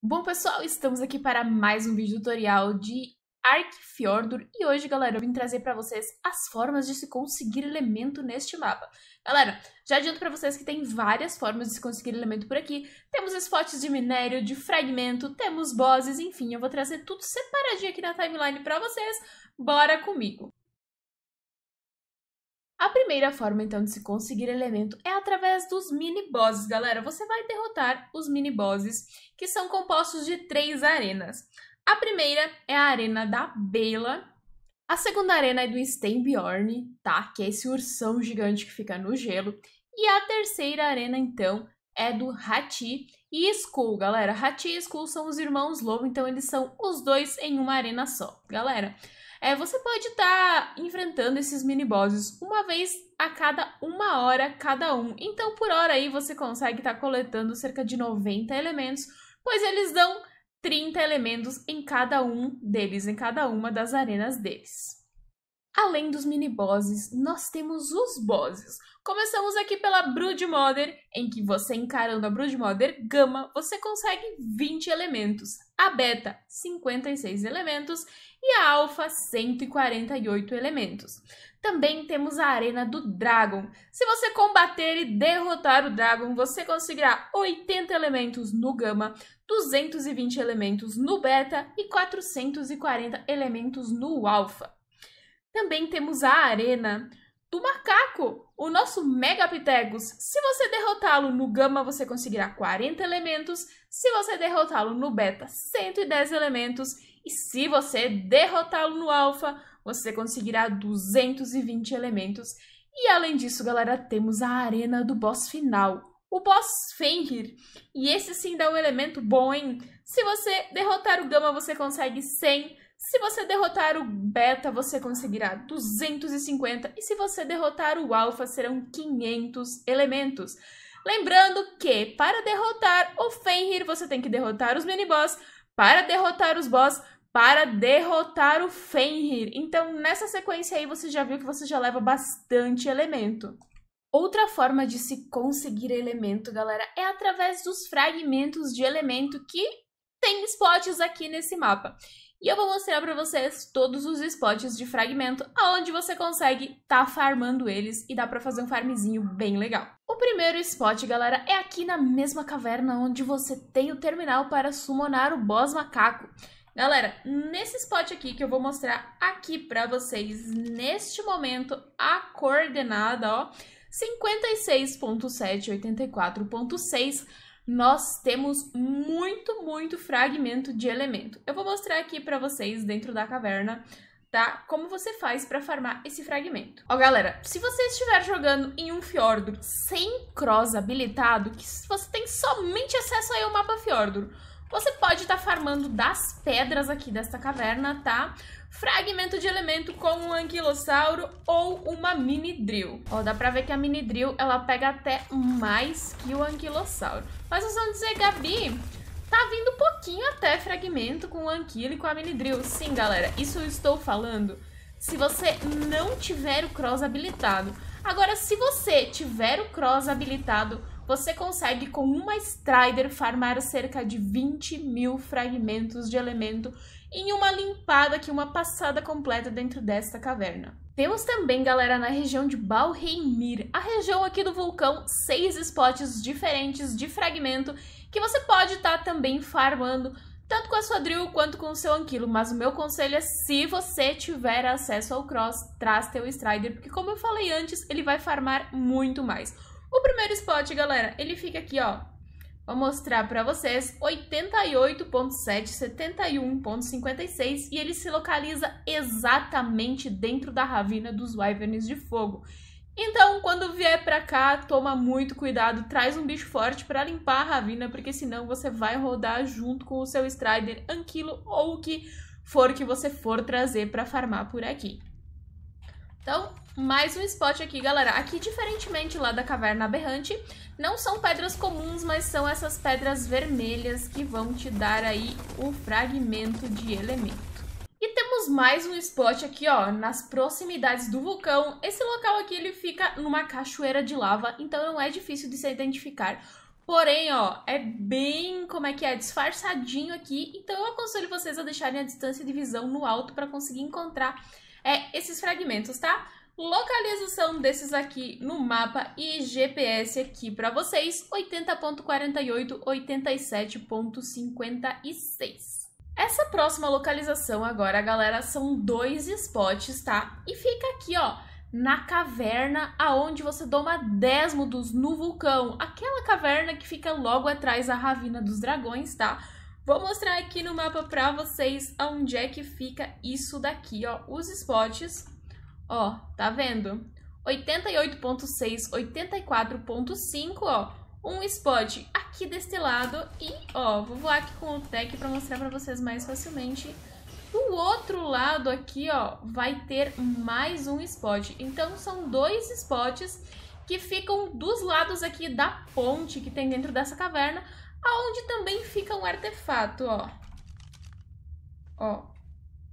Bom, pessoal, estamos aqui para mais um vídeo tutorial de Arkfjordur e hoje, galera, eu vim trazer para vocês as formas de se conseguir elemento neste mapa. Galera, já adianto para vocês que tem várias formas de se conseguir elemento por aqui. Temos spots de minério, de fragmento, temos bosses, enfim, eu vou trazer tudo separadinho aqui na timeline para vocês. Bora comigo! A primeira forma, então, de se conseguir elemento é através dos mini-bosses, galera. Você vai derrotar os mini-bosses, que são compostos de três arenas. A primeira é a arena da Bela. A segunda arena é do Stenbjorn, tá? Que é esse ursão gigante que fica no gelo. E a terceira arena, então, é do Hati e Skull, galera. Hati e Skull são os irmãos lobo, então eles são os dois em uma arena só. Galera, é, você pode estar tá enfrentando esses mini bosses uma vez a cada uma hora cada um. Então, por hora aí, você consegue estar tá coletando cerca de 90 elementos, pois eles dão 30 elementos em cada um deles, em cada uma das arenas deles. Além dos mini bosses, nós temos os bosses. Começamos aqui pela Broodmother, em que você encarando a Broodmother Gama, você consegue 20 elementos a beta 56 elementos e a alfa 148 elementos. Também temos a Arena do Dragon. Se você combater e derrotar o Dragon, você conseguirá 80 elementos no Gama, 220 elementos no Beta e 440 elementos no Alfa. Também temos a Arena do macaco, o nosso Megapithecus. Se você derrotá-lo no gama, você conseguirá 40 elementos. Se você derrotá-lo no beta, 110 elementos. E se você derrotá-lo no alfa, você conseguirá 220 elementos. E além disso, galera, temos a arena do boss final, o boss Fenrir. E esse sim dá um elemento bom, hein? Se você derrotar o Gama, você consegue 100 se você derrotar o beta, você conseguirá 250, e se você derrotar o alfa, serão 500 elementos. Lembrando que, para derrotar o Fenrir, você tem que derrotar os miniboss, para derrotar os boss, para derrotar o Fenrir. Então, nessa sequência aí, você já viu que você já leva bastante elemento. Outra forma de se conseguir elemento, galera, é através dos fragmentos de elemento que tem spots aqui nesse mapa. E eu vou mostrar para vocês todos os spots de fragmento, aonde você consegue tá farmando eles e dá para fazer um farmzinho bem legal. O primeiro spot, galera, é aqui na mesma caverna onde você tem o terminal para summonar o boss macaco. Galera, nesse spot aqui que eu vou mostrar aqui para vocês, neste momento, a coordenada, ó, 56.7, 84.6, nós temos muito, muito fragmento de elemento. Eu vou mostrar aqui para vocês dentro da caverna, tá? Como você faz para farmar esse fragmento. Ó, galera, se você estiver jogando em um Fiordur sem cross habilitado, que você tem somente acesso aí ao mapa Fiordur, você pode estar tá farmando das pedras aqui dessa caverna, tá? Fragmento de elemento com um anquilossauro ou uma mini drill. Ó, dá pra ver que a mini drill, ela pega até mais que o anquilossauro. Mas vocês é vão dizer, Gabi, tá vindo pouquinho até fragmento com o anquilo e com a mini drill. Sim, galera, isso eu estou falando se você não tiver o cross habilitado. Agora, se você tiver o cross habilitado, você consegue com uma Strider farmar cerca de 20 mil fragmentos de elemento em uma limpada que uma passada completa dentro desta caverna. Temos também, galera, na região de Balheimir, a região aqui do vulcão, seis spots diferentes de fragmento que você pode estar tá também farmando tanto com a sua drill quanto com o seu anquilo, mas o meu conselho é se você tiver acesso ao cross, traz teu Strider, porque como eu falei antes, ele vai farmar muito mais. O primeiro spot, galera, ele fica aqui, ó. Vou mostrar para vocês 88.7, 71.56 e ele se localiza exatamente dentro da ravina dos Wyverns de Fogo. Então, quando vier para cá, toma muito cuidado, traz um bicho forte para limpar a ravina, porque senão você vai rodar junto com o seu Strider, Anquilo ou o que for que você for trazer para farmar por aqui. Então, mais um spot aqui, galera. Aqui, diferentemente lá da Caverna Aberrante, não são pedras comuns, mas são essas pedras vermelhas que vão te dar aí o fragmento de elemento. E temos mais um spot aqui, ó, nas proximidades do vulcão. Esse local aqui, ele fica numa cachoeira de lava, então não é difícil de se identificar. Porém, ó, é bem, como é que é, disfarçadinho aqui. Então eu aconselho vocês a deixarem a distância de visão no alto para conseguir encontrar é esses fragmentos, tá? Localização desses aqui no mapa e GPS aqui para vocês, 80.48, 87.56. Essa próxima localização agora, galera, são dois spots, tá? E fica aqui, ó, na caverna aonde você doma Desmodos no vulcão. Aquela caverna que fica logo atrás da Ravina dos Dragões, tá? Vou mostrar aqui no mapa para vocês onde é que fica isso daqui, ó, os spots. Ó, tá vendo? 88.6, 84.5, ó, um spot aqui deste lado e, ó, vou voar aqui com o tech para mostrar para vocês mais facilmente. Do outro lado aqui, ó, vai ter mais um spot. Então, são dois spots que ficam dos lados aqui da ponte que tem dentro dessa caverna, aonde também fica um artefato, ó. Ó,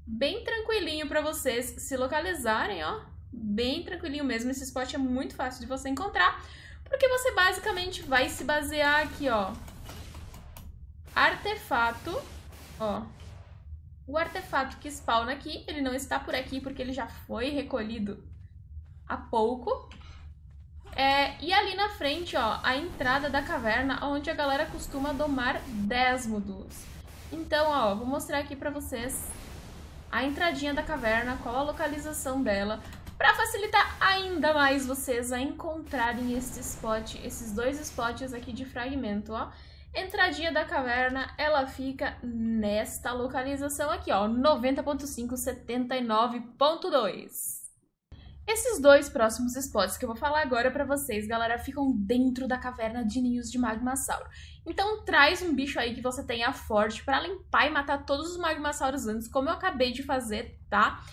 bem tranquilinho para vocês se localizarem, ó. Bem tranquilinho mesmo, esse spot é muito fácil de você encontrar, porque você basicamente vai se basear aqui, ó. Artefato, ó. O artefato que spawna aqui, ele não está por aqui porque ele já foi recolhido há pouco. É, e ali na frente, ó, a entrada da caverna, onde a galera costuma domar Desmodos. Então, ó, vou mostrar aqui pra vocês a entradinha da caverna, qual a localização dela, pra facilitar ainda mais vocês a encontrarem esse spot, esses dois spots aqui de fragmento, ó. Entradinha da caverna, ela fica nesta localização aqui, ó, 90.5, esses dois próximos spots que eu vou falar agora para vocês, galera, ficam dentro da caverna de ninhos de magmasauro. Então traz um bicho aí que você tenha forte para limpar e matar todos os magmasauros antes, como eu acabei de fazer, tá?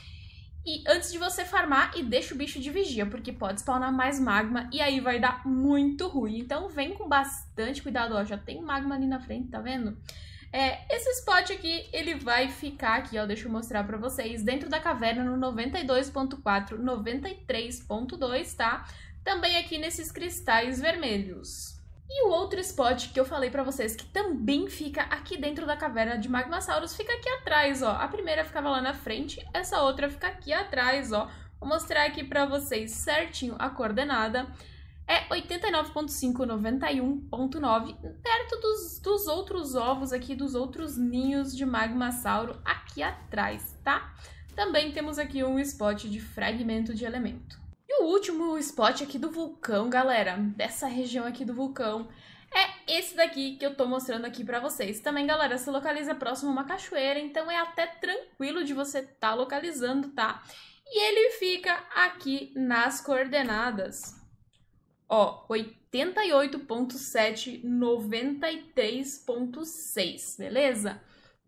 E antes de você farmar, e deixa o bicho de vigia, porque pode spawnar mais magma e aí vai dar muito ruim. Então vem com bastante cuidado, ó, já tem magma ali na frente, tá vendo? Tá vendo? É, esse spot aqui, ele vai ficar aqui, ó, deixa eu mostrar pra vocês, dentro da caverna no 92.4, 93.2, tá? Também aqui nesses cristais vermelhos. E o outro spot que eu falei pra vocês, que também fica aqui dentro da caverna de Magmasaurus, fica aqui atrás, ó. A primeira ficava lá na frente, essa outra fica aqui atrás, ó. Vou mostrar aqui pra vocês certinho a coordenada é 89,5, 91,9, perto dos, dos outros ovos aqui, dos outros ninhos de magmasauro aqui atrás, tá? Também temos aqui um spot de fragmento de elemento. E o último spot aqui do vulcão, galera, dessa região aqui do vulcão, é esse daqui que eu tô mostrando aqui pra vocês. Também, galera, se localiza próximo a uma cachoeira, então é até tranquilo de você tá localizando, tá? E ele fica aqui nas coordenadas Ó, 88.7, 93.6, beleza?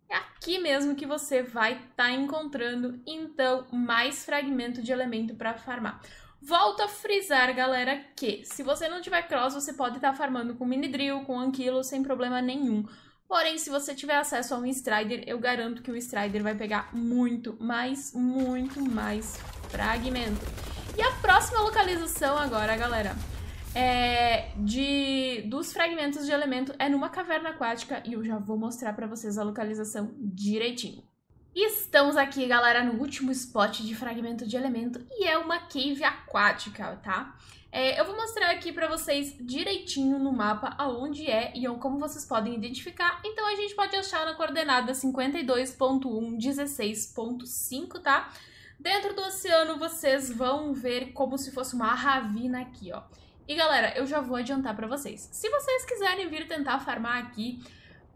É aqui mesmo que você vai estar tá encontrando, então, mais fragmento de elemento para farmar. Volto a frisar, galera, que se você não tiver cross, você pode estar tá farmando com mini drill, com anquilo, sem problema nenhum. Porém, se você tiver acesso a um Strider, eu garanto que o Strider vai pegar muito, mais muito mais fragmento. E a próxima localização agora, galera, é, de dos fragmentos de elemento é numa caverna aquática e eu já vou mostrar para vocês a localização direitinho. Estamos aqui, galera, no último spot de fragmento de elemento e é uma cave aquática, tá? É, eu vou mostrar aqui para vocês direitinho no mapa aonde é e como vocês podem identificar. Então a gente pode achar na coordenada 52.116.5, tá? Dentro do oceano vocês vão ver como se fosse uma ravina aqui, ó. E galera, eu já vou adiantar para vocês. Se vocês quiserem vir tentar farmar aqui,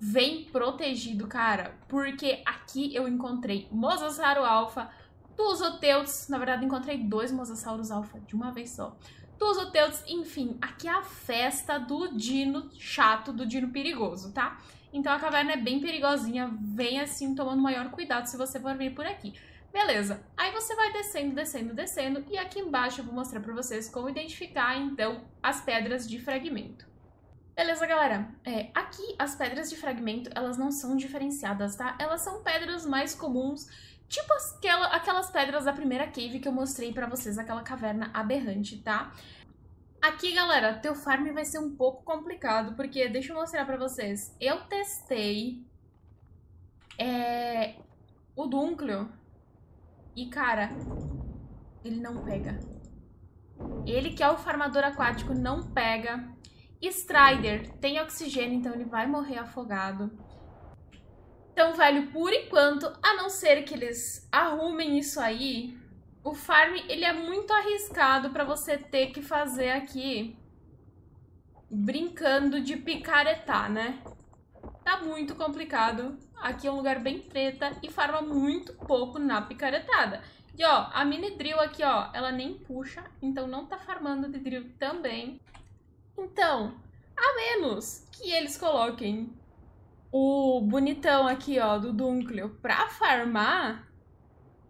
vem protegido, cara, porque aqui eu encontrei Mosasauro alfa, Tuzoteus, na verdade encontrei dois Mosasauros alfa de uma vez só. Tuzoteus, enfim, aqui é a festa do dino chato, do dino perigoso, tá? Então a caverna é bem perigosinha, vem assim tomando maior cuidado se você for vir por aqui. Beleza, aí você vai descendo, descendo, descendo, e aqui embaixo eu vou mostrar para vocês como identificar, então, as pedras de fragmento. Beleza, galera? É, aqui, as pedras de fragmento, elas não são diferenciadas, tá? Elas são pedras mais comuns, tipo aquela, aquelas pedras da primeira cave que eu mostrei para vocês, aquela caverna aberrante, tá? Aqui, galera, teu farm vai ser um pouco complicado, porque deixa eu mostrar pra vocês. Eu testei é, o Dunkleo e, cara, ele não pega. Ele que é o farmador aquático não pega. Strider tem oxigênio, então ele vai morrer afogado. Então, velho, por enquanto, a não ser que eles arrumem isso aí, o farm ele é muito arriscado para você ter que fazer aqui brincando de picaretar, né? tá muito complicado. Aqui é um lugar bem treta e farma muito pouco na picaretada. E ó, a mini drill aqui, ó, ela nem puxa, então não tá farmando de drill também. Então, a menos que eles coloquem o bonitão aqui, ó, do Dunkleo pra farmar,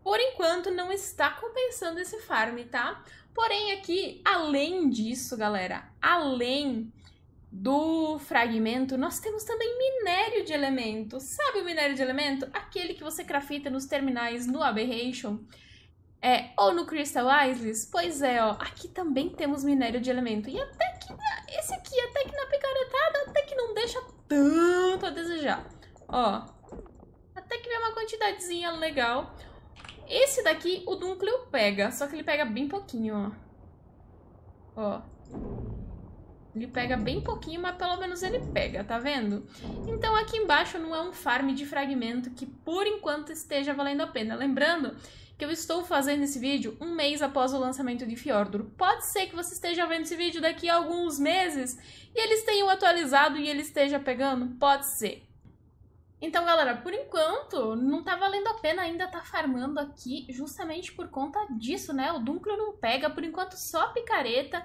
por enquanto não está compensando esse farm, tá? Porém aqui, além disso, galera, além do fragmento, nós temos também minério de elemento. Sabe o minério de elemento? Aquele que você crafita nos terminais no Aberration é, ou no Crystal Isles. Pois é, ó, aqui também temos minério de elemento. E até que esse aqui, até que na picaretada, até que não deixa tanto a desejar. Ó, até que vem uma quantidadezinha legal. Esse daqui, o núcleo pega, só que ele pega bem pouquinho, ó. Ó, ele pega bem pouquinho, mas pelo menos ele pega, tá vendo? Então aqui embaixo não é um farm de fragmento que por enquanto esteja valendo a pena. Lembrando que eu estou fazendo esse vídeo um mês após o lançamento de Fiordur. Pode ser que você esteja vendo esse vídeo daqui a alguns meses e eles tenham atualizado e ele esteja pegando? Pode ser. Então, galera, por enquanto, não tá valendo a pena ainda tá farmando aqui justamente por conta disso, né? O Dunkler não pega, por enquanto só picareta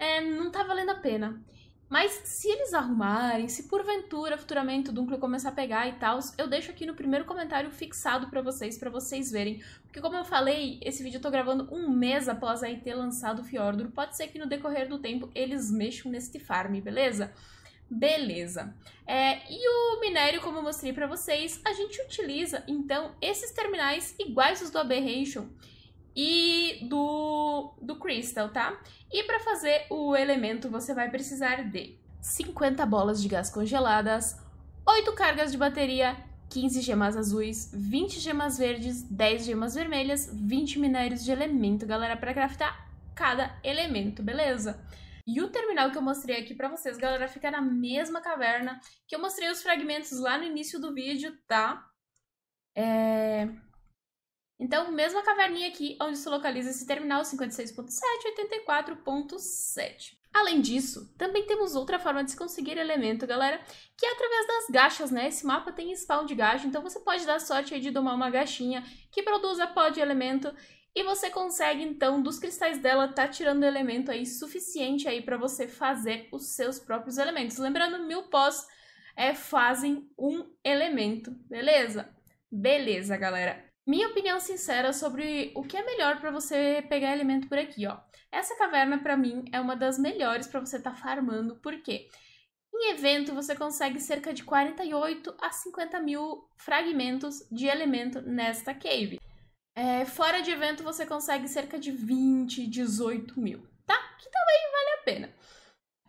é, não tá valendo a pena. Mas se eles arrumarem, se porventura futuramente o Dunkle começar a pegar e tal, eu deixo aqui no primeiro comentário fixado para vocês, para vocês verem. Porque como eu falei, esse vídeo eu tô gravando um mês após aí ter lançado o Fiordur. Pode ser que no decorrer do tempo eles mexam neste farm, beleza? Beleza. É, e o minério, como eu mostrei para vocês, a gente utiliza, então, esses terminais iguais aos do Aberration, e do, do Crystal, tá? E para fazer o elemento, você vai precisar de 50 bolas de gás congeladas, 8 cargas de bateria, 15 gemas azuis, 20 gemas verdes, 10 gemas vermelhas, 20 minérios de elemento, galera, para craftar cada elemento, beleza? E o terminal que eu mostrei aqui para vocês, galera, fica na mesma caverna que eu mostrei os fragmentos lá no início do vídeo, tá? É... Então, mesma caverninha aqui onde se localiza esse terminal 56.7 e 84.7. Além disso, também temos outra forma de se conseguir elemento, galera, que é através das gachas, né? Esse mapa tem spawn de gacha, então você pode dar sorte aí de domar uma gachinha que produza pó de elemento e você consegue, então, dos cristais dela, tá tirando elemento aí suficiente aí para você fazer os seus próprios elementos. Lembrando, mil pós é, fazem um elemento, beleza? Beleza, galera. Minha opinião sincera sobre o que é melhor para você pegar alimento por aqui, ó. Essa caverna para mim é uma das melhores para você estar tá farmando, porque em evento você consegue cerca de 48 a 50 mil fragmentos de elemento nesta cave. É, fora de evento você consegue cerca de 20, 18 mil, tá? Que também vale a pena.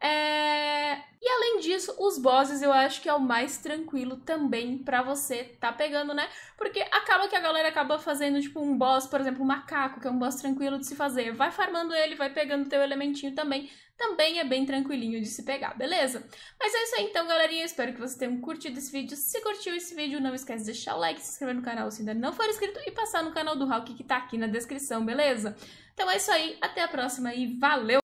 É... E além disso, os bosses eu acho que é o mais tranquilo também para você tá pegando, né? Porque acaba que a galera acaba fazendo, tipo, um boss, por exemplo, um macaco, que é um boss tranquilo de se fazer. Vai farmando ele, vai pegando teu elementinho também. Também é bem tranquilinho de se pegar, beleza? Mas é isso aí então, galerinha. Espero que vocês tenham curtido esse vídeo. Se curtiu esse vídeo, não esquece de deixar o like, se inscrever no canal se ainda não for inscrito e passar no canal do Hulk que tá aqui na descrição, beleza? Então é isso aí, até a próxima e valeu!